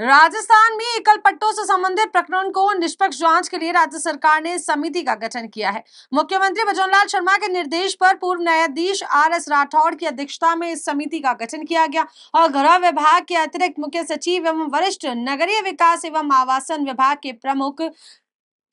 राजस्थान में एकल पट्टों से संबंधित प्रकरण को निष्पक्ष जांच के लिए राज्य सरकार ने समिति का गठन किया है मुख्यमंत्री भजनलाल शर्मा के निर्देश पर पूर्व न्यायाधीश आर एस राठौड़ की अध्यक्षता में इस समिति का गठन किया गया और गृह विभाग के अतिरिक्त मुख्य सचिव एवं वरिष्ठ नगरीय विकास एवं आवासन विभाग के प्रमुख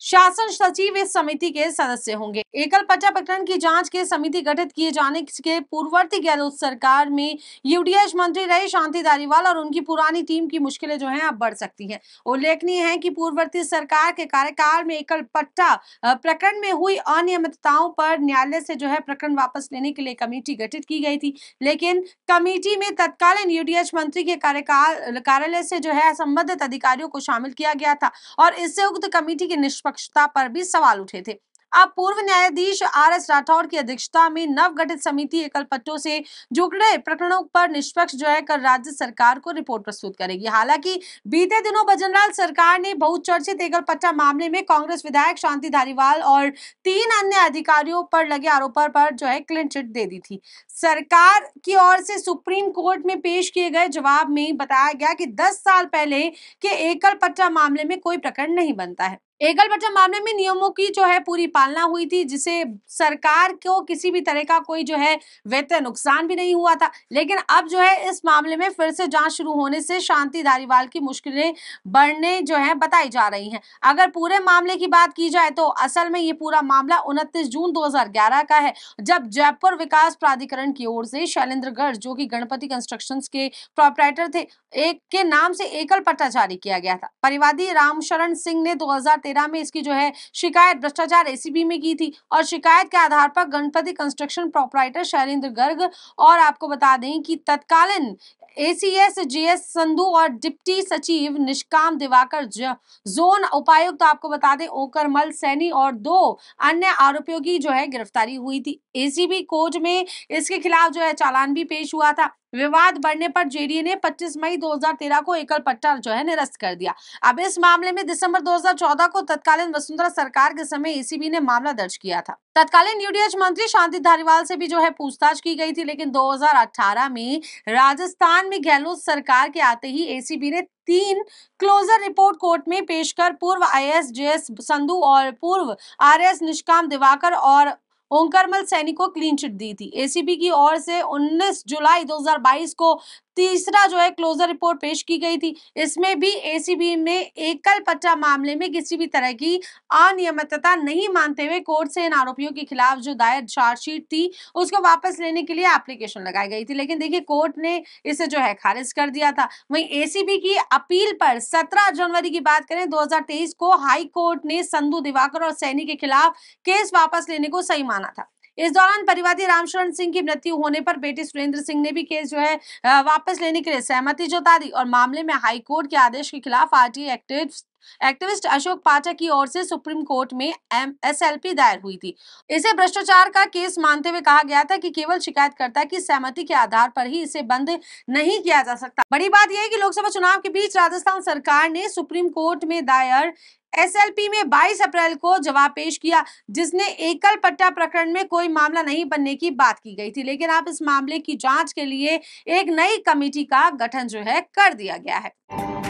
शासन सचिव इस समिति के सदस्य होंगे एकल पट्टा प्रकरण की जांच के समिति गठित किए जाने के पूर्ववर्ती गहलोत सरकार में यूडीएच मंत्री रहे शांति धारीवाल और उनकी पुरानी टीम की मुश्किलें जो हैं अब बढ़ सकती हैं उल्लेखनीय है कि पूर्ववर्ती सरकार के कार्यकाल में एकल पट्टा प्रकरण में हुई अनियमितताओं पर न्यायालय से जो है प्रकरण वापस लेने के लिए कमेटी गठित की गई थी लेकिन कमेटी में तत्कालीन यूडीएच मंत्री के कार्यकाल कार्यालय से जो है संबंधित अधिकारियों को शामिल किया गया था और इससे उक्त कमेटी के निष्पक्ष निष्पक्षता पर भी सवाल उठे थे अब पूर्व न्यायाधीश आर एस राठौर की अध्यक्षता में नवगठित समिति एकल पट्टों से जुड़े प्रकरणों पर निष्पक्ष जो है कर राज्य सरकार को रिपोर्ट प्रस्तुत करेगी हालांकि बीते दिनों भजनलाल सरकार ने बहुचर्चित एकल पट्टा मामले में कांग्रेस विधायक शांति धारीवाल और तीन अन्य अधिकारियों पर लगे आरोपों पर जो है क्लीन चिट दे दी थी सरकार की ओर से सुप्रीम कोर्ट में पेश किए गए जवाब में बताया गया कि दस साल पहले के एकल पट्टा मामले में कोई प्रकरण नहीं बनता है एकल बच्चा मामले में नियमों की जो है पूरी पालना हुई थी जिसे सरकार को किसी भी तरह का कोई जो है व्यक्त नुकसान भी नहीं हुआ था लेकिन अब जो है इस मामले में फिर से जांच शुरू होने से शांति धारीवाल की मुश्किलें बढ़ने जो है बताई जा रही हैं अगर पूरे मामले की बात की जाए तो असल में ये पूरा मामला उनतीस जून दो का है जब जयपुर विकास प्राधिकरण की ओर से शैलेन्द्रगढ़ जो की गणपति कंस्ट्रक्शन के प्रोपराइटर थे एक के नाम से एकल पट्टा जारी किया गया था परिवादी रामशरण सिंह ने दो तेरह में इसकी जो है शिकायत भ्रष्टाचार एसीबी में की थी और शिकायत के आधार पर गणपति कंस्ट्रक्शन प्रोपराइटर शैलेंद्र गर्ग और आपको बता दें कि तत्कालीन एसीएस जीएस संधू और डिप्टी सचिव निष्काम दिवाकर जोन उपायुक्त तो आपको बता दें ओकरमल सैनी और दो अन्य आरोपियों की जो है गिरफ्तारी हुई थी एसीबी कोर्ट में इसके खिलाफ जो है चालान भी पेश हुआ था विवाद बढ़ने पर जेडीए ने 25 मई 2013 को एकल पट्टा जो है निरस्त कर दिया अब इस मामले में दिसंबर 2014 को तत्कालीन वसुंधरा सरकार के समय एसीबी ने मामला दर्ज किया था तत्कालीन यूडीएच मंत्री शांति धारीवाल से भी जो है पूछताछ की गई थी लेकिन 2018 में राजस्थान में गहलोत सरकार के आते ही ए ने तीन क्लोजर रिपोर्ट कोर्ट में पेश कर पूर्व आई एस संधु और पूर्व आर एस निष्काम दिवाकर और ओंकारमल सैनी को क्लीन चिट दी थी एसीबी की ओर से 19 जुलाई 2022 को तीसरा जो है क्लोजर रिपोर्ट पेश की गई थी इसमें भी एसीबी ने एकल पट्टा मामले में किसी भी तरह की अनियमितता नहीं मानते हुए कोर्ट से इन आरोपियों के खिलाफ जो दायर चार्जशीट थी उसको वापस लेने के लिए एप्लीकेशन लगाई गई थी लेकिन देखिए कोर्ट ने इसे जो है खारिज कर दिया था वहीं एसीबी की अपील पर सत्रह जनवरी की बात करें दो को हाई कोर्ट ने संधु दिवाकर और सैनी के खिलाफ केस वापस लेने को सही माना था इस दौरान परिवादी रामशरण सिंह की मृत्यु होने पर बेटे सुरेंद्र सिंह ने भी केस जो है वापस लेने के लिए सहमति जता दी और मामले में हाईकोर्ट के आदेश के खिलाफ R T activist Ashok Pathak की ओर से सुप्रीम कोर्ट में एसएलपी दायर हुई थी इसे भ्रष्टाचार का केस मानते हुए कहा गया था कि केवल शिकायतकर्ता की सहमति के आधार पर ही इसे बंद नहीं किया जा सकता बड़ी बात यह है कि लोकसभा चुनाव के बीच राजस्थान सरकार ने सुप्रीम कोर्ट में दायर एसएलपी में 22 अप्रैल को जवाब पेश किया जिसने एकल पट्टा प्रकरण में कोई मामला नहीं बनने की बात की गई थी लेकिन अब इस मामले की जांच के लिए एक नई कमेटी का गठन जो है कर दिया गया है